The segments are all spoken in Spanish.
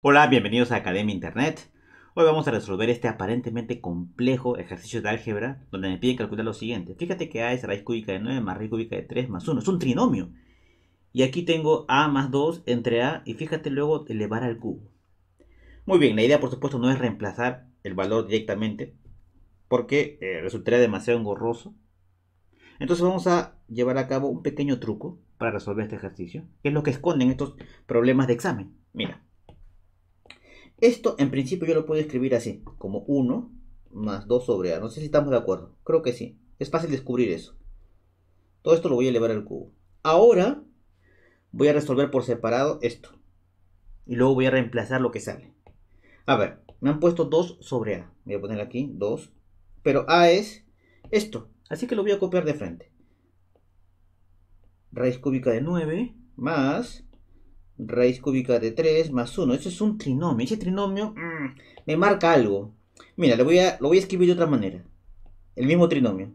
Hola, bienvenidos a Academia Internet. Hoy vamos a resolver este aparentemente complejo ejercicio de álgebra donde me piden calcular lo siguiente. Fíjate que A es raíz cúbica de 9 más raíz cúbica de 3 más 1. Es un trinomio. Y aquí tengo A más 2 entre A y fíjate luego elevar al cubo. Muy bien, la idea por supuesto no es reemplazar el valor directamente porque eh, resultaría demasiado engorroso. Entonces vamos a llevar a cabo un pequeño truco para resolver este ejercicio, que es lo que esconden estos problemas de examen. Mira. Esto en principio yo lo puedo escribir así, como 1 más 2 sobre A. No sé si estamos de acuerdo. Creo que sí. Es fácil descubrir eso. Todo esto lo voy a elevar al cubo. Ahora voy a resolver por separado esto. Y luego voy a reemplazar lo que sale. A ver, me han puesto 2 sobre A. Voy a poner aquí 2. Pero A es esto. Así que lo voy a copiar de frente. Raíz cúbica de 9 más raíz cúbica de 3 más 1. Ese es un trinomio. Ese trinomio mm, me marca algo. Mira, lo voy, a, lo voy a escribir de otra manera. El mismo trinomio.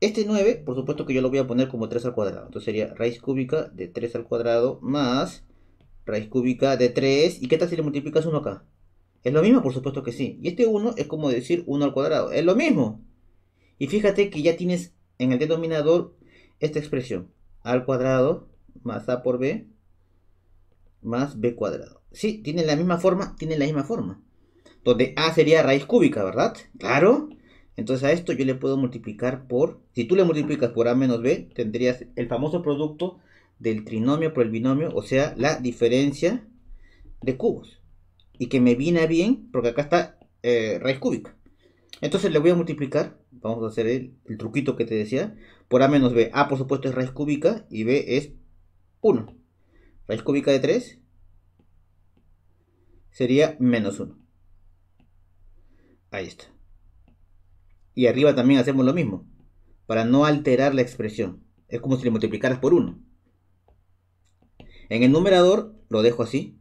Este 9, por supuesto que yo lo voy a poner como 3 al cuadrado. Entonces sería raíz cúbica de 3 al cuadrado más raíz cúbica de 3. ¿Y qué tal si le multiplicas 1 acá? Es lo mismo, por supuesto que sí. Y este 1 es como decir 1 al cuadrado. Es lo mismo. Y fíjate que ya tienes en el denominador esta expresión. A al cuadrado más a por b más b cuadrado. Sí, tiene la misma forma, tiene la misma forma. Donde a sería raíz cúbica, ¿verdad? Claro. Entonces a esto yo le puedo multiplicar por, si tú le multiplicas por a menos b, tendrías el famoso producto del trinomio por el binomio, o sea, la diferencia de cubos. Y que me viene bien, porque acá está eh, raíz cúbica. Entonces le voy a multiplicar, vamos a hacer el, el truquito que te decía, por a menos b. a por supuesto es raíz cúbica y b es 1 raíz cúbica de 3 sería menos 1. Ahí está. Y arriba también hacemos lo mismo, para no alterar la expresión. Es como si le multiplicaras por 1. En el numerador lo dejo así.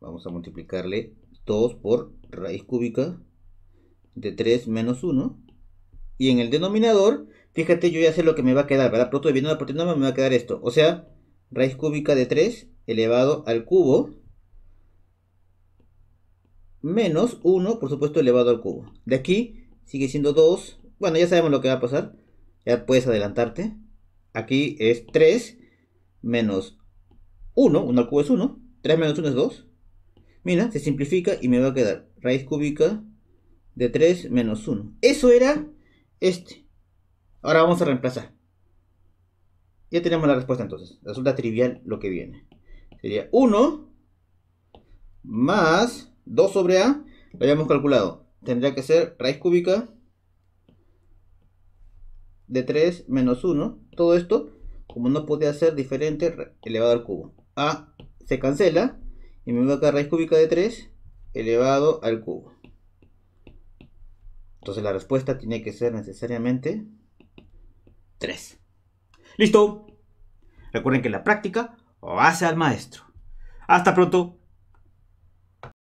Vamos a multiplicarle 2 por raíz cúbica de 3 menos 1. Y en el denominador, fíjate, yo ya sé lo que me va a quedar, ¿verdad? Producto dividiendo la me va a quedar esto. O sea, raíz cúbica de 3 elevado al cubo menos 1, por supuesto, elevado al cubo. De aquí sigue siendo 2. Bueno, ya sabemos lo que va a pasar. Ya puedes adelantarte. Aquí es 3 menos 1. 1 al cubo es 1. 3 menos 1 es 2. Mira, se simplifica y me va a quedar raíz cúbica de 3 menos 1. Eso era este. Ahora vamos a reemplazar. Ya tenemos la respuesta entonces. Resulta trivial lo que viene. Sería 1 más 2 sobre A. Lo habíamos calculado. Tendría que ser raíz cúbica de 3 menos 1. Todo esto, como no podía ser diferente, elevado al cubo. A se cancela y me a acá raíz cúbica de 3 elevado al cubo. Entonces la respuesta tiene que ser necesariamente 3. Listo. Recuerden que la práctica hace al maestro. Hasta pronto.